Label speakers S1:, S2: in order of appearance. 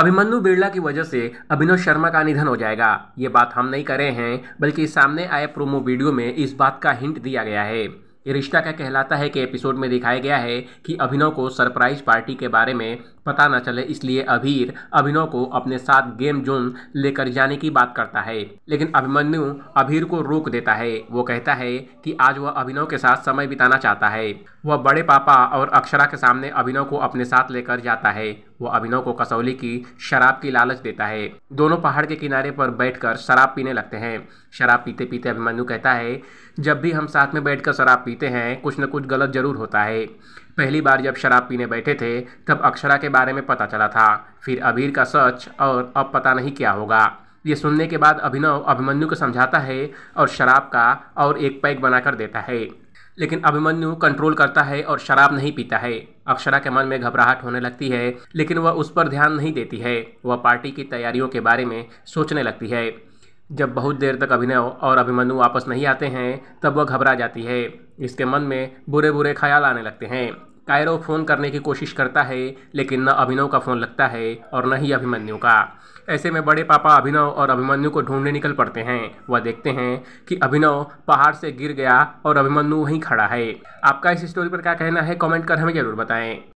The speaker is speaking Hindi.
S1: अभिमन्यु बिरला की वजह से अभिनव शर्मा का निधन हो जाएगा ये बात हम नहीं करे हैं बल्कि सामने आए प्रोमो वीडियो में इस बात का हिंट दिया गया है ये रिश्ता क्या कहलाता है कि एपिसोड में दिखाया गया है कि अभिनव को सरप्राइज पार्टी के बारे में पता न चले इसलिए अभीर अभिनव को अपने साथ गेम जोन लेकर जाने की बात करता है लेकिन अभिमन्यु अभीर को रोक देता है वो कहता है कि आज वह अभिनव के साथ समय बिताना चाहता है वह बड़े पापा और अक्षरा के सामने अभिनव को अपने साथ लेकर जाता है वो अभिनव को कसौली की शराब की लालच देता है दोनों पहाड़ के किनारे पर बैठकर शराब पीने लगते हैं शराब पीते पीते अभिमन्यु कहता है जब भी हम साथ में बैठकर शराब पीते हैं कुछ न कुछ गलत जरूर होता है पहली बार जब शराब पीने बैठे थे तब अक्षरा के बारे में पता चला था फिर अबीर का सच और अब पता नहीं क्या होगा ये सुनने के बाद अभिनव अभिमन्यु को समझाता है और शराब का और एक पैक बनाकर देता है लेकिन अभिमन्यु कंट्रोल करता है और शराब नहीं पीता है अक्षरा के मन में घबराहट होने लगती है लेकिन वह उस पर ध्यान नहीं देती है वह पार्टी की तैयारियों के बारे में सोचने लगती है जब बहुत देर तक अभिनव और अभिमन्यु वापस नहीं आते हैं तब वह घबरा जाती है इसके मन में बुरे बुरे ख्याल आने लगते हैं कायरो फ़ोन करने की कोशिश करता है लेकिन न अभिनव का फ़ोन लगता है और न ही अभिमन्यु का ऐसे में बड़े पापा अभिनव और अभिमन्यु को ढूंढने निकल पड़ते हैं वह देखते हैं कि अभिनव पहाड़ से गिर गया और अभिमन्यु वहीं खड़ा है आपका इस स्टोरी पर क्या कहना है कमेंट कर हमें ज़रूर बताएं